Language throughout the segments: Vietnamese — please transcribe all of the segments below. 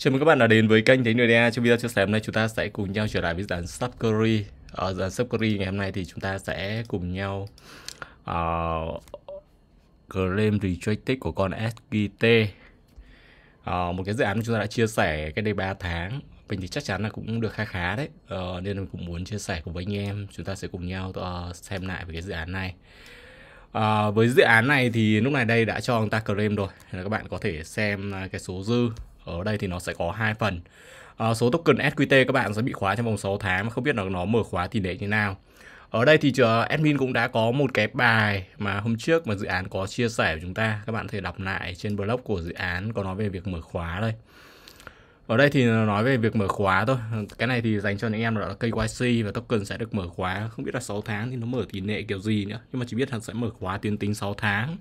Chào mừng các bạn đã đến với kênh Thánh Người Đa. Trong video chia sẻ hôm nay chúng ta sẽ cùng nhau trở lại với dàn sub curry. Ở ờ, dàn sub curry ngày hôm nay thì chúng ta sẽ cùng nhau uh, claim rejected của con SGT. Uh, ờ, một cái dự án mà chúng ta đã chia sẻ cái đây 3 tháng. Mình thì chắc chắn là cũng được khá khá đấy. Uh, nên mình cũng muốn chia sẻ cùng với anh em. Chúng ta sẽ cùng nhau uh, xem lại về cái dự án này. uh, với dự án này thì lúc này đây đã cho người ta claim rồi là các bạn có thể xem cái số dư ở đây thì nó sẽ có hai phần à, số token SQT các bạn sẽ bị khóa trong vòng 6 tháng không biết là nó mở khóa tỷ lệ như nào ở đây thì admin cũng đã có một cái bài mà hôm trước mà dự án có chia sẻ của chúng ta các bạn có thể đọc lại trên blog của dự án có nói về việc mở khóa đây ở đây thì nói về việc mở khóa thôi cái này thì dành cho những em là KYC và token sẽ được mở khóa không biết là 6 tháng thì nó mở tỷ lệ kiểu gì nữa nhưng mà chỉ biết là sẽ mở khóa tiến tính 6 tháng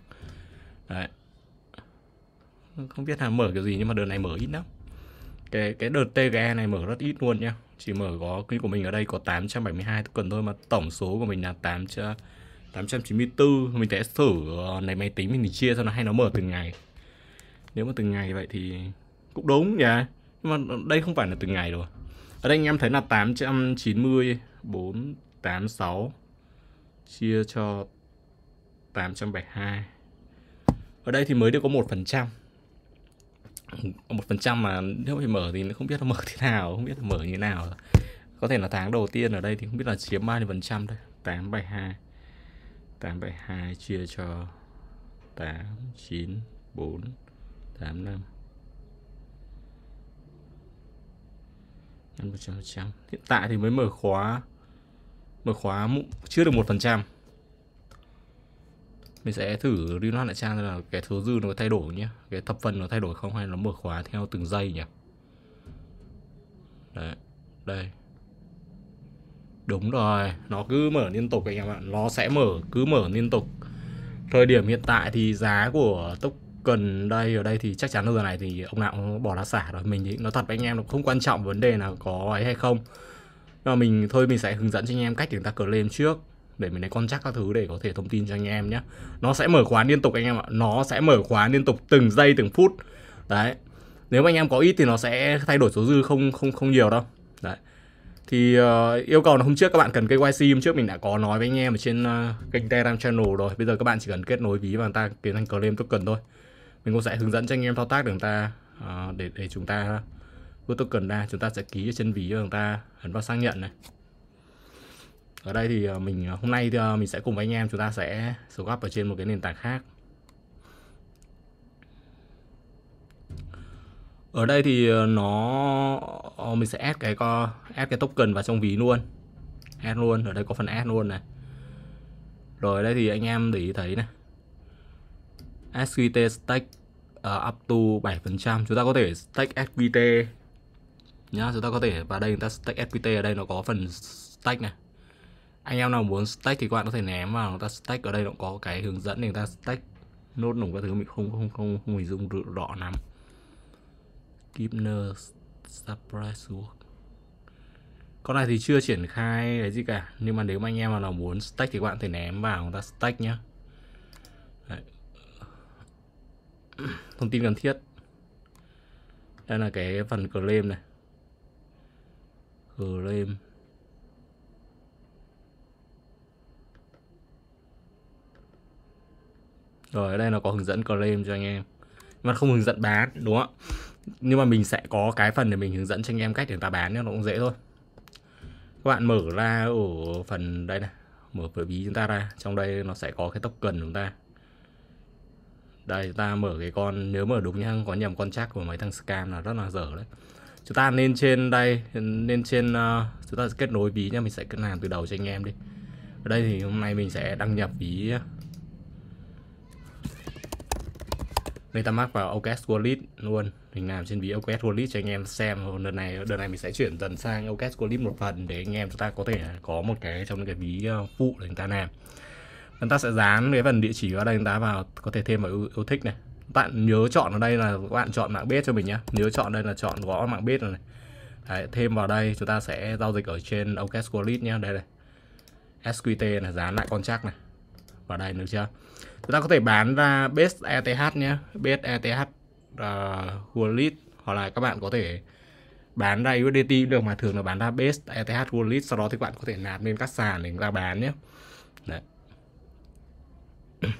Đấy không biết là mở kiểu gì nhưng mà đợt này mở ít lắm cái cái đợt TGA này mở rất ít luôn nhá chỉ mở có cái của mình ở đây có 872 cần thôi mà tổng số của mình là 8 894 mình sẽ thử này ờ, máy tính mình chia cho nó hay nó mở từng ngày nếu mà từng ngày vậy thì cũng đúng nhỉ nhưng mà đây không phải là từng ngày rồi ở đây anh em thấy là 890 486 chia cho 872 ở đây thì mới được có một phần trăm một phần trăm mà nếu mà mở thì không biết là mở thế nào không biết là mở như thế nào có thể là tháng đầu tiên ở đây thì không biết là chiếm bao nhiêu phần trăm đây tám bảy hai tám bảy hai chia cho tám chín bốn tám năm năm trăm hiện tại thì mới mở khóa mở khóa chưa được một phần trăm mình sẽ thử reload lại trang là cái số dư nó thay đổi nhé cái thập phần nó thay đổi không hay nó mở khóa theo từng giây nhỉ đấy đây đúng rồi nó cứ mở liên tục anh em ạ nó sẽ mở cứ mở liên tục thời điểm hiện tại thì giá của token đây ở đây thì chắc chắn giờ này thì ông nào cũng bỏ lá xả rồi mình thì nó thật với anh em nó không quan trọng vấn đề là có ấy hay không mà mình thôi mình sẽ hướng dẫn cho anh em cách để chúng ta cờ lên trước để mình lấy con chắc các thứ để có thể thông tin cho anh em nhé nó sẽ mở khóa liên tục anh em ạ nó sẽ mở khóa liên tục từng giây từng phút đấy nếu mà anh em có ít thì nó sẽ thay đổi số dư không không không nhiều đâu đấy thì uh, yêu cầu là hôm trước các bạn cần KYC hôm trước mình đã có nói với anh em ở trên uh, kênh Telegram channel rồi bây giờ các bạn chỉ cần kết nối ví và người ta tiến hành claim token thôi mình cũng sẽ hướng dẫn cho anh em thao tác để chúng ta uh, để để chúng ta rút token ra chúng ta sẽ ký ở trên ví và người ta ấn vào xác nhận này ở đây thì ờ, mình ờ, hôm nay thì ờ, mình sẽ cùng với anh em chúng ta sẽ gấp ở trên một cái nền tảng khác ở đây thì nó mình sẽ add cái co, add cái token vào trong ví luôn add luôn ở đây có phần add luôn này rồi ở đây thì anh em để ý thấy này SQT stake uh, up to 7% chúng ta có thể stake SQT nhá chúng ta có thể vào đây chúng ta stake SQT ở đây nó có phần stake này anh em nào muốn stack thì các bạn có thể ném vào người ta stack ở đây nó có cái hướng dẫn để người ta stack nốt nổ các thứ mình không không không không hình dung được rõ lắm Kipner Surprise Work con này thì chưa triển khai cái gì cả nhưng mà nếu mà anh em mà nào muốn stack thì các bạn thể ném vào người ta stack nhá Đấy. thông tin cần thiết đây là cái phần claim này claim rồi ở đây nó có hướng dẫn claim cho anh em mà không hướng dẫn bán đúng không nhưng mà mình sẽ có cái phần để mình hướng dẫn cho anh em cách để người ta bán nên nó cũng dễ thôi các bạn mở ra ở phần đây này mở với ví chúng ta ra trong đây nó sẽ có cái token chúng ta đây chúng ta mở cái con nếu mở đúng nhá có nhầm con chắc của mấy thằng scam là rất là dở đấy chúng ta nên trên đây nên trên uh, chúng ta kết nối ví nhá mình sẽ làm từ đầu cho anh em đi ở đây thì hôm nay mình sẽ đăng nhập ví MetaMask vào OKX Wallet luôn mình làm trên ví OKX Wallet cho anh em xem đợt này đợt này mình sẽ chuyển dần sang OKX Wallet một phần để anh em chúng ta có thể có một cái trong cái ví ờ, phụ để chúng ta làm chúng ta sẽ dán cái phần địa chỉ ở đây chúng ta vào có thể thêm vào yêu, thích này bạn nhớ chọn ở đây là bạn chọn mạng bếp cho mình nhé nhớ chọn đây là chọn gõ mạng bếp này Đấy, thêm vào đây chúng ta sẽ giao dịch ở trên OKX Wallet nhé đây này SQT là dán lại con contract này vào đây được chưa chúng ta có thể bán ra base ETH nhé base ETH uh, à, wallet hoặc là các bạn có thể bán ra USDT được mà thường là bán ra base ETH wallet sau đó thì các bạn có thể nạp lên các sàn để chúng ta bán nhé Đấy.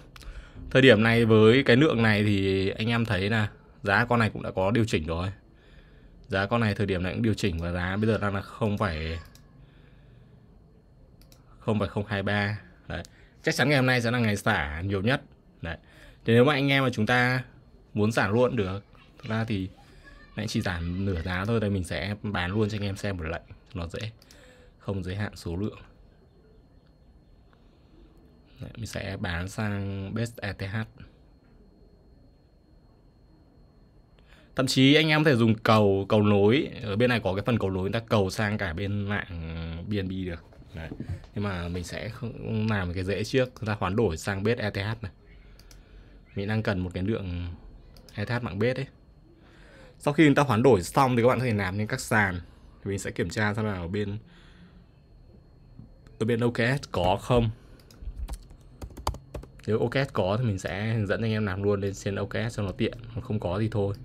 thời điểm này với cái lượng này thì anh em thấy là giá con này cũng đã có điều chỉnh rồi giá con này thời điểm này cũng điều chỉnh và giá bây giờ đang là không phải không phải 023 đấy chắc chắn ngày hôm nay sẽ là ngày xả nhiều nhất đấy thì nếu mà anh em mà chúng ta muốn giảm luôn được thực ra thì anh chỉ giảm nửa giá thôi đây mình sẽ bán luôn cho anh em xem một lệnh nó dễ không giới hạn số lượng Đấy, mình sẽ bán sang best ETH thậm chí anh em có thể dùng cầu cầu nối ở bên này có cái phần cầu nối người ta cầu sang cả bên mạng BNB được Đấy. nhưng mà mình sẽ không làm cái dễ trước chúng ta hoán đổi sang bếp ETH này mình đang cần một cái lượng ETH mạng bếp đấy sau khi chúng ta hoán đổi xong thì các bạn có thể làm lên các sàn thì mình sẽ kiểm tra xem là ở bên ở bên OKS có không nếu OKS có thì mình sẽ hướng dẫn anh em làm luôn lên trên OKS cho nó tiện còn không có thì thôi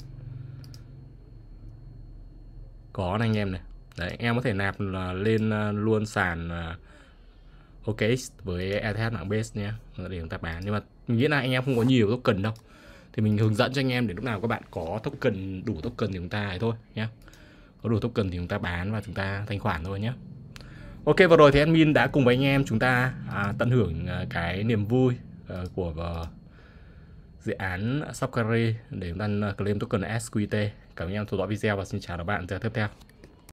có anh em này Đấy, em có thể nạp là lên ờ, luôn sàn ờ, OK với ETH mạng base nhé để chúng ta bán nhưng mà nghĩa là anh em không có nhiều token đâu thì mình hướng dẫn cho anh em để lúc nào các bạn có token đủ token thì chúng ta ấy thôi nhé có đủ token thì chúng ta bán và chúng ta thanh khoản thôi nhé Ok vừa rồi thì admin đã cùng với anh em chúng ta à, tận hưởng à, cái niềm vui à, của à, dự án Subcarry để chúng ta claim token SQT. Cảm ơn anh em theo dõi video và xin chào các bạn giờ tiếp theo.